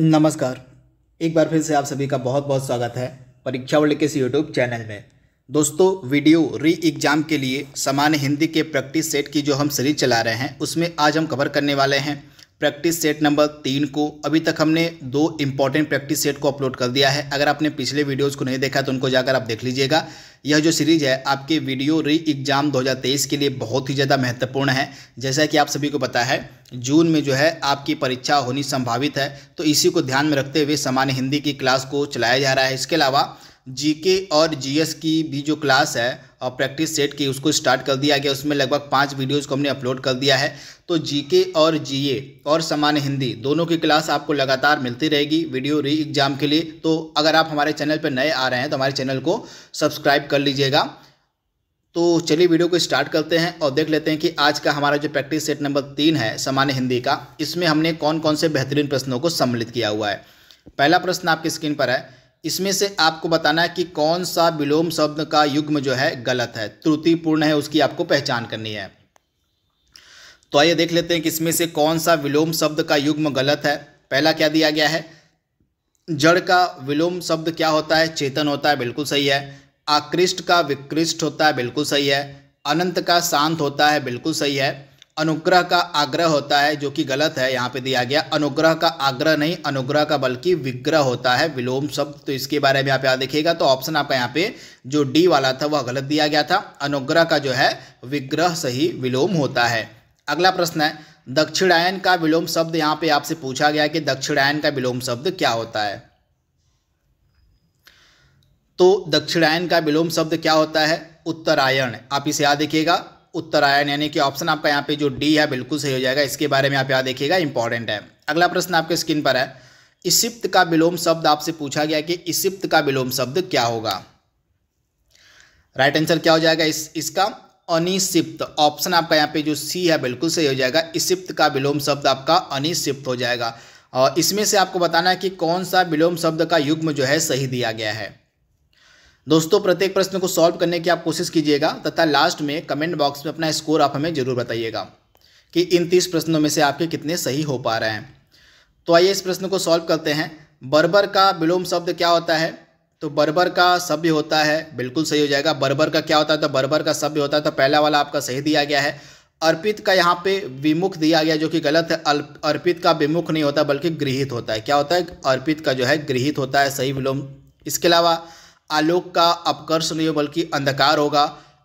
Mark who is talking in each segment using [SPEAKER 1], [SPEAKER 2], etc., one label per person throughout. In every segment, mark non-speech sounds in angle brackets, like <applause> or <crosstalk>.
[SPEAKER 1] नमस्कार एक बार फिर से आप सभी का बहुत बहुत स्वागत है परीक्षा वर्ल्ड के इस यूट्यूब चैनल में दोस्तों वीडियो री एग्ज़ाम के लिए सामान्य हिंदी के प्रैक्टिस सेट की जो हम सीरीज चला रहे हैं उसमें आज हम कवर करने वाले हैं प्रैक्टिस सेट नंबर तीन को अभी तक हमने दो इंपॉर्टेंट प्रैक्टिस सेट को अपलोड कर दिया है अगर आपने पिछले वीडियोज़ को नहीं देखा तो उनको जाकर आप देख लीजिएगा यह जो सीरीज है आपके वीडियो री एग्ज़ाम 2023 के लिए बहुत ही ज़्यादा महत्वपूर्ण है जैसा कि आप सभी को पता है जून में जो है आपकी परीक्षा होनी संभावित है तो इसी को ध्यान में रखते हुए सामान्य हिंदी की क्लास को चलाया जा रहा है इसके अलावा जीके और जीएस की भी जो क्लास है और प्रैक्टिस सेट की उसको स्टार्ट कर दिया गया उसमें लगभग पाँच वीडियोस को हमने अपलोड कर दिया है तो जीके और जीए और सामान्य हिंदी दोनों की क्लास आपको लगातार मिलती रहेगी वीडियो री एग्ज़ाम के लिए तो अगर आप हमारे चैनल पर नए आ रहे हैं तो हमारे चैनल को सब्सक्राइब कर लीजिएगा तो चलिए वीडियो को स्टार्ट करते हैं और देख लेते हैं कि आज का हमारा जो प्रैक्टिस सेट नंबर तीन है सामान्य हिंदी का इसमें हमने कौन कौन से बेहतरीन प्रश्नों को सम्मिलित किया हुआ है पहला प्रश्न आपकी स्क्रीन पर है इसमें से आपको बताना है कि कौन सा विलोम शब्द का युग्म जो है गलत है त्रुटिपूर्ण है उसकी आपको पहचान करनी है तो आइए देख लेते हैं कि इसमें से कौन सा विलोम शब्द का युग्म गलत है पहला क्या दिया गया है जड़ का विलोम शब्द क्या होता है चेतन होता है बिल्कुल सही है आकृष्ट का विकृष्ट होता है बिल्कुल सही है अनंत का शांत होता है बिल्कुल सही है अनुग्रह का आग्रह होता है जो कि गलत है यहाँ पे दिया गया अनुग्रह का आग्रह नहीं अनुग्रह का बल्कि विग्रह होता है विलोम शब्द तो इसके बारे में आप यहाँ देखिएगा तो ऑप्शन आपका यहाँ पे जो डी वाला था वह गलत दिया गया था अनुग्रह का जो है विग्रह सही विलोम होता है अगला प्रश्न है दक्षिणायन का विलोम शब्द यहाँ पे आपसे पूछा गया कि दक्षिणायन का विलोम शब्द क्या होता है तो दक्षिणायन का विलोम शब्द क्या होता है उत्तरायण आप इसे याद देखिएगा उत्तरायण यानी कि ऑप्शन आपका यहाँ पे जो डी है बिल्कुल सही हो जाएगा इसके बारे में आप यहाँ देखिएगा इंपॉर्टेंट है अगला प्रश्न आपके स्क्रीन पर है इसिप्त का विलोम शब्द आपसे पूछा गया कि इसिप्त का विलोम शब्द क्या होगा राइट आंसर क्या हो जाएगा इस इसका अनिसिप्त ऑप्शन आपका यहाँ पे जो सी है बिल्कुल सही हो जाएगा इसिप्त का विलोम शब्द आपका अनिसिप्त हो जाएगा और इसमें से आपको बताना है कि कौन सा विलोम शब्द का युग्म जो है सही दिया गया है दोस्तों प्रत्येक प्रश्न को सॉल्व करने की आप कोशिश कीजिएगा तथा लास्ट में कमेंट बॉक्स में अपना स्कोर आप हमें ज़रूर बताइएगा कि इन तीस प्रश्नों में से आपके कितने सही हो पा रहे हैं तो आइए इस प्रश्न को सॉल्व करते हैं बर्बर का विलोम शब्द क्या होता है तो बर्बर का सभ्य होता है बिल्कुल सही हो जाएगा बर्बर का क्या होता है तो बर्बर का सभ्य होता है तो पहला वाला आपका सही दिया गया है अर्पित का यहाँ पे विमुख दिया गया जो कि गलत है अर्पित का विमुख नहीं होता बल्कि गृहित होता है क्या होता है अर्पित का जो है गृहित होता है सही विलोम इसके अलावा आलोक का अपकर्ष नहीं हो बल्कि अंधकार होगा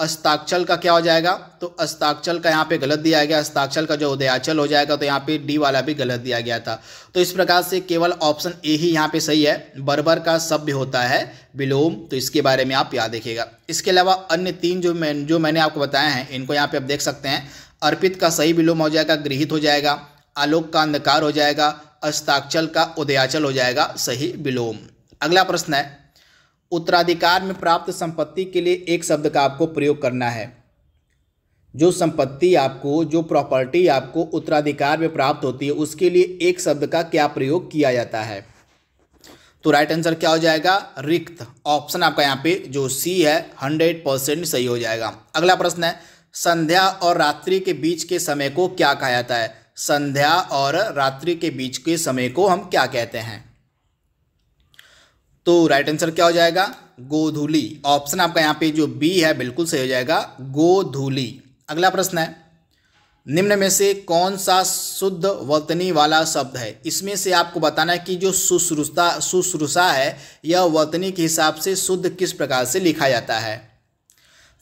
[SPEAKER 1] अस्ताक्षल का क्या हो जाएगा तो अस्ताक्षल का यहाँ पे गलत दिया गया अस्ताक्षल का जो उदयाचल हो जाएगा तो यहाँ पे डी वाला भी गलत दिया गया था तो इस प्रकार से केवल ऑप्शन ए ही यहाँ पे सही है बर्बर का सभ्य होता है विलोम तो इसके बारे में आप याद देखिएगा इसके अलावा अन्य तीन जो मैं जो मैंने आपको बताए हैं इनको यहाँ पे आप देख सकते हैं अर्पित का सही विलोम हो जाएगा गृहित हो जाएगा आलोक का अंधकार हो जाएगा अस्ताक्षल का उदयाचल हो जाएगा सही विलोम अगला प्रश्न है उत्तराधिकार में प्राप्त संपत्ति के लिए एक शब्द का आपको प्रयोग करना है जो संपत्ति आपको जो प्रॉपर्टी आपको उत्तराधिकार में प्राप्त होती है उसके लिए एक शब्द का क्या प्रयोग किया जाता है तो राइट आंसर क्या हो जाएगा रिक्त ऑप्शन आपका यहाँ पे जो सी है हंड्रेड परसेंट सही हो जाएगा अगला प्रश्न है संध्या और रात्रि के बीच के समय को क्या कहा जाता है संध्या और रात्रि के बीच के समय को हम क्या कहते हैं तो राइट आंसर क्या हो जाएगा गोधूली ऑप्शन आपका यहाँ पे जो बी है बिल्कुल सही हो जाएगा गोधूली अगला प्रश्न है निम्न में से कौन सा शुद्ध वर्तनी वाला शब्द है इसमें से आपको बताना है कि जो सुश्रुषा सुश्रुषा है यह वर्तनी के हिसाब से शुद्ध किस प्रकार से लिखा जाता है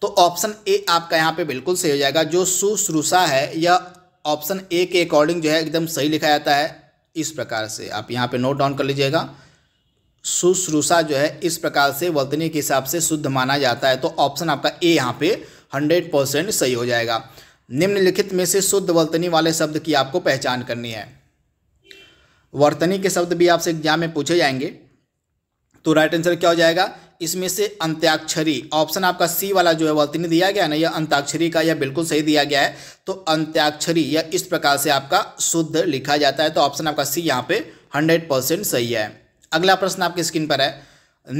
[SPEAKER 1] तो ऑप्शन ए आपका यहाँ पे बिल्कुल सही हो जाएगा जो सुश्रुषा है यह ऑप्शन ए के अकॉर्डिंग जो है एकदम सही लिखा जाता है इस प्रकार से आप यहाँ पे नोट डाउन कर लीजिएगा शुश्रूषा जो है इस प्रकार से वर्तनी के हिसाब से शुद्ध माना जाता है तो ऑप्शन आपका ए यहाँ पे हंड्रेड परसेंट सही हो जाएगा निम्नलिखित में से शुद्ध वर्तनी वाले शब्द की आपको पहचान करनी है वर्तनी के शब्द भी आपसे एग्जाम में पूछे जाएंगे तो राइट आंसर क्या हो जाएगा इसमें से अंत्याक्षरी ऑप्शन आपका सी वाला जो है वर्तनी दिया गया ना यह अंत्याक्षरी का यह बिल्कुल सही दिया गया है तो अंत्याक्षरी यह इस प्रकार से आपका शुद्ध लिखा जाता है तो ऑप्शन आपका सी यहाँ पे हंड्रेड परसेंट सही है अगला प्रश्न आपकी स्क्रीन पर है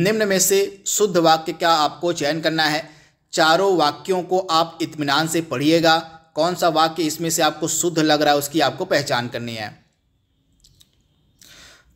[SPEAKER 1] निम्न में से शुद्ध वाक्य क्या आपको चयन करना है चारों वाक्यों को आप इत्मीनान से पढ़िएगा कौन सा वाक्य इसमें से आपको शुद्ध लग रहा है उसकी आपको पहचान करनी है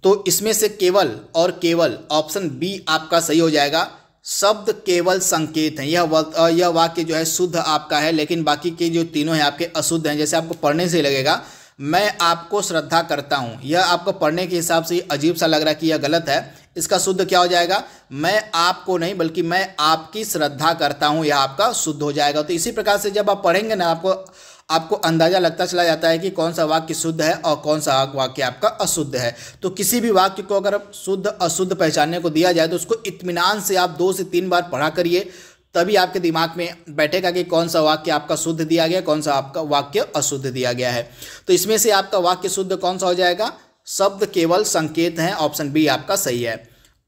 [SPEAKER 1] तो इसमें से केवल और केवल ऑप्शन बी आपका सही हो जाएगा शब्द केवल संकेत है यह यह वाक्य जो है शुद्ध आपका है लेकिन बाकी के जो तीनों हैं आपके अशुद्ध हैं जैसे आपको पढ़ने से लगेगा मैं आपको श्रद्धा करता हूँ यह आपको पढ़ने के हिसाब से अजीब सा लग रहा है कि यह गलत है इसका शुद्ध क्या हो जाएगा मैं आपको नहीं बल्कि मैं आपकी श्रद्धा करता हूँ यह आपका शुद्ध हो जाएगा तो इसी प्रकार से जब आप पढ़ेंगे ना आपको आपको अंदाजा लगता चला जाता है कि कौन सा वाक्य शुद्ध है और कौन सा वाक्य आपका अशुद्ध है तो किसी भी वाक्य को अगर शुद्ध अशुद्ध पहचानने को दिया जाए तो उसको इत्मीनान से आप दो से तीन बार पढ़ा करिए तभी आपके दिमाग में बैठेगा कि कौन सा वाक्य आपका शुद्ध दिया गया कौन सा आपका वाक्य अशुद्ध दिया गया है तो इसमें से आपका वाक्य शुद्ध कौन सा हो जाएगा शब्द केवल संकेत हैं ऑप्शन बी आपका सही है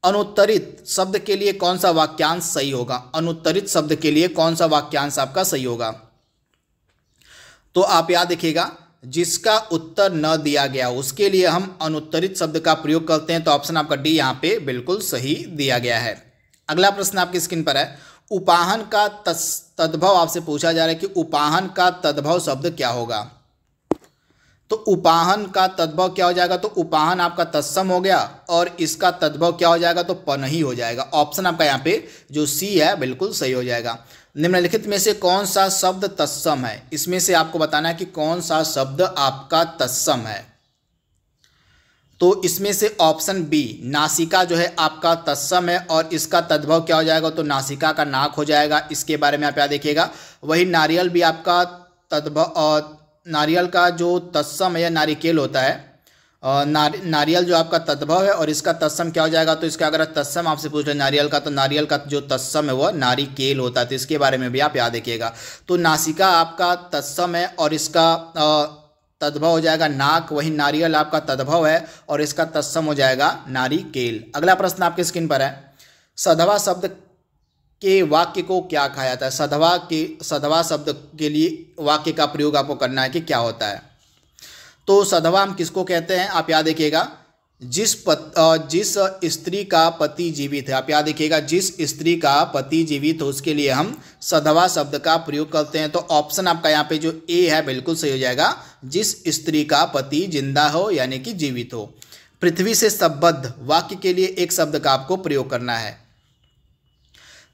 [SPEAKER 1] अनुत्तरित शब्द के लिए कौन सा वाक्यांश सही होगा अनुत्तरित शब्द के लिए कौन सा वाक्यांश आपका सही होगा तो आप याद देखिएगा जिसका उत्तर न दिया गया उसके लिए हम अनुत्तरित शब्द का प्रयोग करते हैं तो ऑप्शन आपका डी यहां पे बिल्कुल सही दिया गया है अगला प्रश्न आपकी स्क्रीन पर है उपाहन का तद्भव आपसे पूछा जा रहा है कि उपाहन का तद्भव शब्द क्या होगा तो उपाहन का तद्भव क्या हो जाएगा तो उपाहन आपका तत्सम हो गया और इसका तद्भव क्या हो जाएगा तो पन ही हो जाएगा ऑप्शन आपका यहाँ पे जो सी है बिल्कुल सही हो जाएगा निम्नलिखित में से कौन सा शब्द तत्सम है इसमें से आपको बताना है कि कौन सा शब्द आपका तत्सम है तो इसमें से ऑप्शन बी नासिका जो है आपका तत्सम है और इसका तद्भव क्या हो जाएगा तो नासिका का नाक हो जाएगा इसके बारे में आप याद देखिएगा वही नारियल भी आपका तद्भव नारियल का जो तत्सम है या नारिकेल होता है नार, नारियल जो आपका तद्भव है और इसका तत्सम क्या हो जाएगा तो इसका अगर तत्सम आपसे पूछ रहे नारियल का तो नारियल का जो तत्सम है वह नारिकेल होता है तो इसके बारे में भी आप याद देखिएगा तो नासिका आपका तत्सम है और इसका तद्भव हो जाएगा नाक वही नारियल आपका तद्भव है और इसका तत्सम हो जाएगा नारी केल अगला प्रश्न आपके स्क्रीन पर है सधवा शब्द के वाक्य को क्या कहा जाता है सधवा के सधवा शब्द के लिए वाक्य का प्रयोग आपको करना है कि क्या होता है तो सधवा हम किसको कहते हैं आप याद देखिएगा जिस पत, जिस स्त्री का पति जीवित है आप याद देखिएगा जिस स्त्री का पति जीवित हो उसके लिए हम सधवा शब्द का प्रयोग करते हैं तो ऑप्शन आपका यहाँ पे जो ए है बिल्कुल सही हो जाएगा जिस स्त्री का पति जिंदा हो यानी कि जीवित हो पृथ्वी से संबद्ध वाक्य के लिए एक शब्द का आपको प्रयोग करना है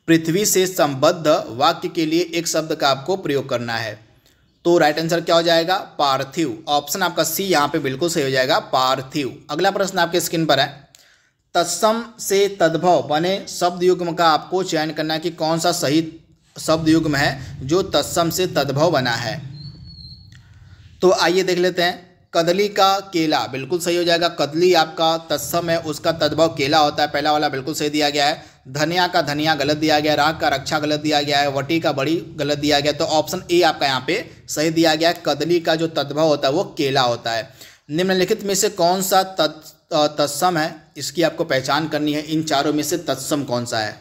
[SPEAKER 1] पृथ्वी से संबद्ध वाक्य के लिए एक शब्द का आपको प्रयोग करना है तो राइट आंसर क्या हो जाएगा पार्थिव ऑप्शन आपका सी यहां पे बिल्कुल सही हो जाएगा पार्थिव अगला प्रश्न आपके स्क्रीन पर है तत्सम से तद्भव बने शब्द युग्म का आपको चयन करना है कि कौन सा सही शब्द युग्म है जो तत्सम से तद्भव बना है तो आइए देख लेते हैं कदली का केला बिल्कुल सही हो जाएगा कदली आपका तत्सम है उसका तद्भव केला होता है पहला वाला बिल्कुल सही दिया गया है धनिया का धनिया गलत दिया गया राग का रक्षा गलत दिया गया है वटी का बड़ी गलत दिया गया तो ऑप्शन ए आपका यहाँ पे सही दिया गया है कदली का जो तद्भव होता है वो केला होता है निम्नलिखित में से कौन सा तत्सम है इसकी आपको पहचान करनी है इन चारों में से तत्सम कौन सा है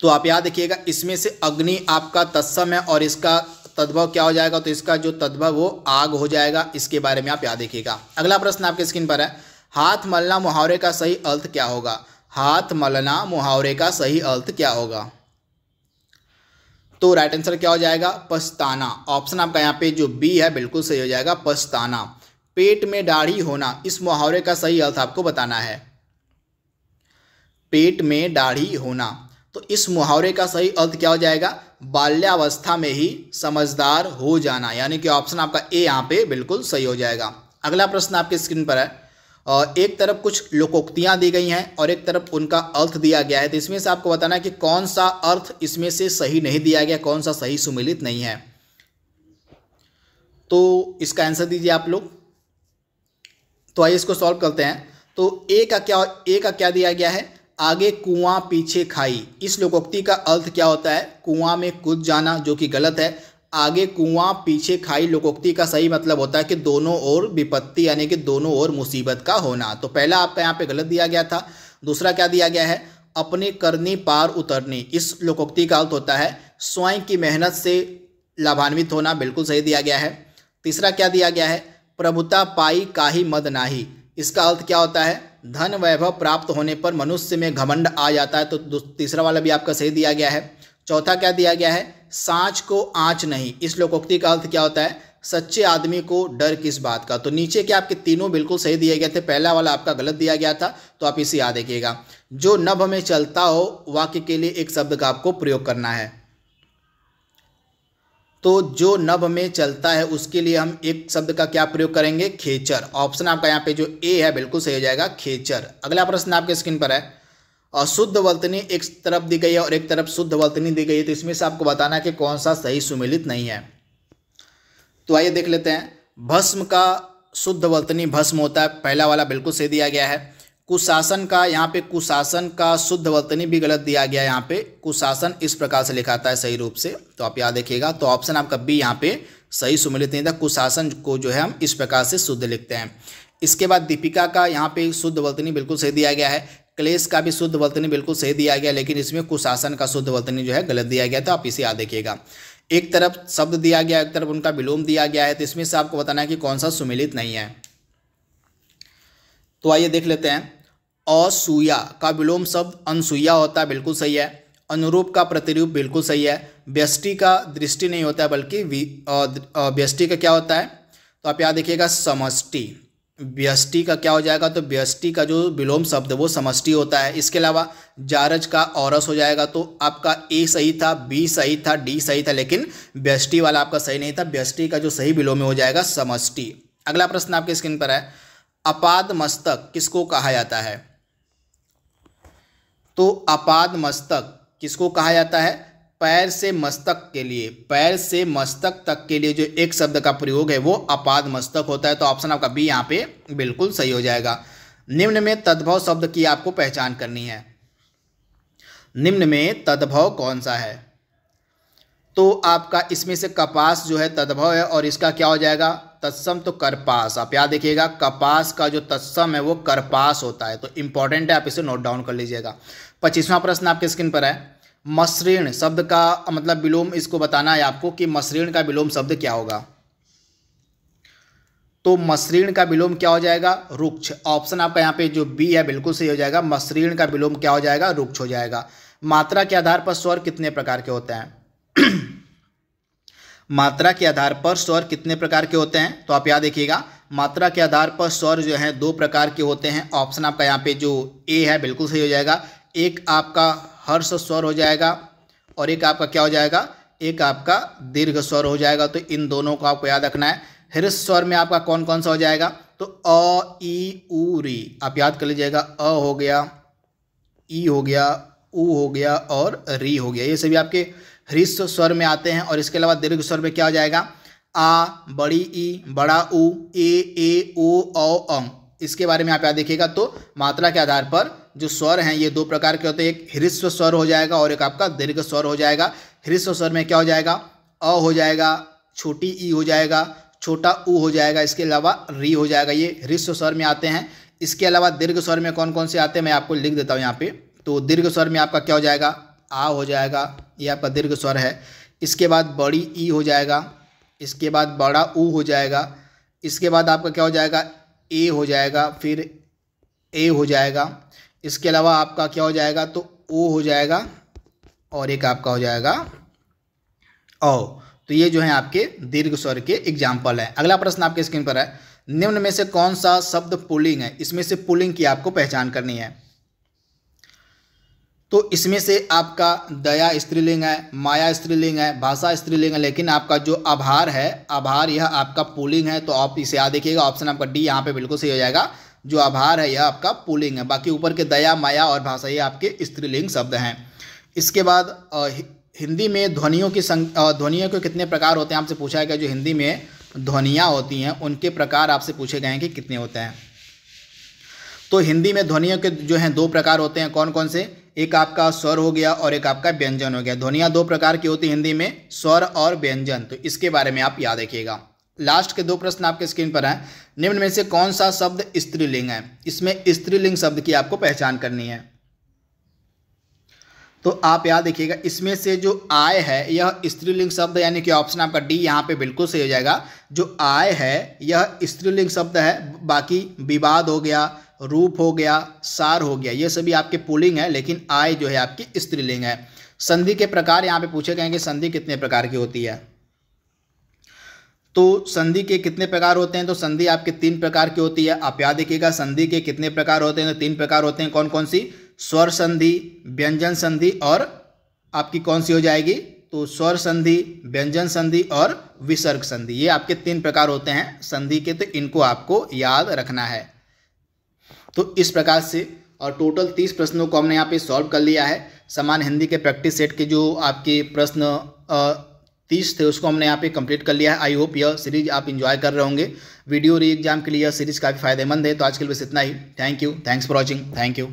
[SPEAKER 1] तो आप याद रखिएगा इसमें से अग्नि आपका तत्सम है और इसका तद्भव क्या हो जाएगा तो इसका जो तद्भव वो आग हो जाएगा इसके बारे में आप याद देखिएगा अगला प्रश्न आपके स्क्रीन पर है हाथ मलना मुहावरे का सही अर्थ क्या होगा हाथ मलना मुहावरे का सही अर्थ क्या होगा तो राइट आंसर क्या हो जाएगा पछताना ऑप्शन आपका यहाँ पे जो बी है बिल्कुल सही हो जाएगा पछताना पेट में दाढ़ी होना इस मुहावरे का सही अर्थ आपको बताना है पेट में दाढ़ी होना तो इस मुहावरे का सही अर्थ क्या हो जाएगा बाल्यावस्था में ही समझदार हो जाना यानी कि ऑप्शन आपका ए यहाँ पे बिल्कुल सही हो जाएगा अगला प्रश्न आपके स्क्रीन पर है एक तरफ कुछ लोकोक्तियाँ दी गई हैं और एक तरफ उनका अर्थ दिया गया है तो इसमें से आपको बताना है कि कौन सा अर्थ इसमें से सही नहीं दिया गया कौन सा सही सुमिलित नहीं है तो इसका आंसर दीजिए आप लोग तो आइए इसको सॉल्व करते हैं तो ए का क्या ए का क्या दिया गया है आगे कुआं पीछे खाई इस लोकोक्ति का अर्थ क्या होता है कुआं में कूद जाना जो कि गलत है आगे कुआं पीछे खाई लोकोक्ति का सही मतलब होता है कि दोनों ओर विपत्ति यानी कि दोनों ओर मुसीबत का होना तो पहला आपका यहाँ पे गलत दिया गया था दूसरा क्या दिया गया है अपने करनी पार उतरनी इस लोकोक्ति का अर्थ होता है स्वयं की मेहनत से लाभान्वित होना बिल्कुल सही दिया गया है तीसरा क्या दिया गया है प्रभुता पाई का ही मद नाही इसका अर्थ क्या होता है धन वैभव प्राप्त होने पर मनुष्य में घमंड आ जाता है तो तीसरा वाला भी आपका सही दिया गया है चौथा क्या दिया गया है सांच को आँच नहीं इस लोकोक्ति का अर्थ क्या होता है सच्चे आदमी को डर किस बात का तो नीचे के आपके तीनों बिल्कुल सही दिए गए थे पहला वाला आपका गलत दिया गया था तो आप इसे याद रखिएगा जो नभ में चलता हो वाक्य के लिए एक शब्द का आपको प्रयोग करना है तो जो नभ में चलता है उसके लिए हम एक शब्द का क्या प्रयोग करेंगे खेचर ऑप्शन आपका यहाँ पे जो ए है बिल्कुल सही हो जाएगा खेचर अगला प्रश्न आपके स्क्रीन पर है अशुद्ध वर्तनी एक तरफ दी गई है और एक तरफ शुद्ध वर्तनी दी गई है तो इसमें से आपको बताना है कि कौन सा सही सुमिलित नहीं है तो आइए देख लेते हैं भस्म का शुद्ध वर्तनी भस्म होता है पहला वाला बिल्कुल सही दिया गया है कुशासन का यहाँ पे कुशासन का शुद्ध वर्तनी भी गलत दिया गया है यहाँ पे कुशासन इस प्रकार से लिखाता है सही रूप से तो आप याद देखिएगा तो ऑप्शन आपका बी यहाँ पे सही सुमिलित नहीं था कुशासन को जो है हम इस प्रकार से शुद्ध लिखते हैं इसके बाद दीपिका का यहाँ पे शुद्ध वर्तनी बिल्कुल सही दिया गया है क्लेश का भी शुद्ध वर्तनी बिल्कुल सही दिया गया लेकिन इसमें कुशासन का शुद्ध वर्तनी जो है गलत दिया गया था तो आप इसे याद देखिएगा एक तरफ शब्द दिया गया एक तरफ उनका विलोम दिया गया है तो इसमें से आपको बताना है कि कौन सा सुमिलित नहीं है तो आइए देख लेते हैं असूया का विलोम शब्द अनसुया होता है बिल्कुल सही है अनुरूप का प्रतिरूप बिल्कुल सही है व्यष्टि का दृष्टि नहीं होता है बल्कि व्यष्टि का क्या होता है तो आप याद देखिएगा समष्टि व्यष्टि का क्या हो जाएगा तो व्यष्टि का जो विलोम शब्द वो समष्टि होता है इसके अलावा जारज का औरस हो जाएगा तो आपका ए सही था बी सही था डी सही था लेकिन व्यष्टि वाला आपका सही नहीं था व्यष्टि का जो सही विलोम हो जाएगा समष्टि अगला प्रश्न आपके स्क्रीन पर है अपाद मस्तक किसको कहा जाता है तो अपाद मस्तक किसको कहा जाता है पैर से मस्तक के लिए पैर से मस्तक तक के लिए जो एक शब्द का प्रयोग है वो अपाद मस्तक होता है तो ऑप्शन आपका बी यहाँ पे बिल्कुल सही हो जाएगा निम्न में तद्भव शब्द की आपको पहचान करनी है निम्न में तद्भव कौन सा है तो आपका इसमें से कपास जो है तद्भव है और इसका क्या हो जाएगा तत्सम तो करपास आप याद देखिएगा कपास का जो तत्सम है वो करपास होता है तो इंपॉर्टेंट है आप इसे नोट डाउन कर लीजिएगा पच्चीसवां प्रश्न आपके स्क्रीन पर है मसरीण शब्द का मतलब विलोम इसको बताना है आपको कि मसरीण का विलोम शब्द क्या होगा तो मसरीण का विलोम क्या हो जाएगा रुक्ष ऑप्शन आपका यहाँ पे जो बी है बिल्कुल सही हो जाएगा मसरीण का विलोम क्या हो जाएगा रुक्ष हो जाएगा मात्रा के आधार पर स्वर कितने प्रकार के होते हैं <clears throat> मात्रा के आधार पर स्वर कितने प्रकार के होते हैं तो आप याद देखिएगा मात्रा के आधार पर स्वर जो है दो प्रकार के होते हैं ऑप्शन आपका यहाँ पे जो ए है बिल्कुल सही हो जाएगा एक आपका हर्ष स्वर हो जाएगा और एक आपका क्या हो जाएगा एक आपका दीर्घ स्वर हो जाएगा तो इन दोनों को आपको याद रखना है हृष स्वर में आपका कौन कौन सा हो जाएगा तो अ ई ऊ री आप याद कर लीजिएगा अ हो गया ई हो गया ऊ हो गया और री हो गया ये सभी आपके हृस्व स्वर में आते हैं और इसके अलावा दीर्घ स्वर में क्या हो जाएगा आ बड़ी ई बड़ा ऊ ए ए ओ औ अम इसके बारे में आप याद देखिएगा तो मात्रा के आधार पर जो स्वर हैं ये दो प्रकार के होते हैं एक हृस्व स्वर हो जाएगा और एक आपका दीर्घ स्वर हो जाएगा हृस्व स्वर में क्या हो जाएगा अ हो जाएगा छोटी ई हो जाएगा छोटा ऊ हो जाएगा इसके अलावा री हो जाएगा ये हृस्व स्वर में आते हैं इसके अलावा दीर्घ स्वर में कौन कौन से आते हैं मैं आपको लिख देता हूँ यहाँ पे तो दीर्घ स्वर में आपका क्या हो जाएगा आ हो जाएगा ये आपका दीर्घ स्वर है इसके बाद बड़ी ई हो जाएगा इसके बाद बड़ा ऊ हो जाएगा इसके बाद आपका क्या हो जाएगा ए हो जाएगा फिर ए हो जाएगा इसके अलावा आपका क्या हो जाएगा तो ओ हो जाएगा और एक आपका हो जाएगा ओ तो ये जो है आपके दीर्घ स्वर के एग्जाम्पल है अगला प्रश्न आपके स्क्रीन पर है निम्न में से कौन सा शब्द पुलिंग है इसमें से पुलिंग की आपको पहचान करनी है तो इसमें से आपका दया स्त्रीलिंग है माया स्त्रीलिंग है भाषा स्त्रीलिंग है लेकिन आपका जो आभार है आभार यह आपका पुलिंग है तो आप इसे याद देखिएगा ऑप्शन आपका डी यहाँ पे बिल्कुल सही हो जाएगा जो आभार है यह आपका पुलिंग है बाकी ऊपर के दया माया और भाषा ये आपके स्त्रीलिंग शब्द हैं इसके बाद हिंदी में ध्वनियों की संख्या ध्वनियों के कितने प्रकार होते हैं आपसे पूछा गया जो हिंदी में ध्वनियाँ होती हैं उनके प्रकार आपसे पूछे गए हैं कि कितने होते हैं तो हिंदी में ध्वनियों के जो हैं दो प्रकार होते हैं कौन कौन से एक आपका स्वर हो गया और एक आपका व्यंजन हो गया ध्वनियाँ दो प्रकार की होती हैं हिंदी में स्वर और व्यंजन तो इसके बारे में आप याद रखिएगा लास्ट के दो प्रश्न आपके स्क्रीन पर हैं निम्न में से कौन सा शब्द स्त्रीलिंग है इसमें स्त्रीलिंग शब्द की आपको पहचान करनी है तो आप याद देखिएगा इसमें से जो आय है यह स्त्रीलिंग शब्द यानी कि ऑप्शन आपका डी यहाँ पे बिल्कुल सही हो जाएगा जो आय है यह स्त्रीलिंग शब्द है बाकी विवाद हो गया रूप हो गया सार हो गया ये सभी आपके पुलिंग है लेकिन आय जो है आपकी स्त्रीलिंग है संधि के प्रकार यहाँ पे पूछे गए कि संधि कितने प्रकार की होती है तो संधि के कितने प्रकार होते हैं तो संधि आपके तीन प्रकार की होती है आप याद देखिएगा संधि के कितने प्रकार होते हैं तो तीन प्रकार होते हैं कौन कौन सी स्वर संधि व्यंजन संधि और आपकी कौन सी हो जाएगी तो स्वर संधि व्यंजन संधि और विसर्ग संधि ये आपके तीन प्रकार होते हैं संधि के तो इनको आपको याद रखना है तो इस प्रकार से और टोटल तीस प्रश्नों को हमने यहाँ पे सॉल्व कर लिया है समान हिंदी के प्रैक्टिस सेट के जो आपके प्रश्न तीस थे उसको हमने यहाँ पे कंप्लीट कर लिया है आई होप यह सीरीज आप इंजॉय कर रहे होंगे वीडियो री एग्जाम के लिए यह सीरीज काफ़ी फायदेमंद है तो आज के लिए बस इतना ही thank you thanks for watching thank you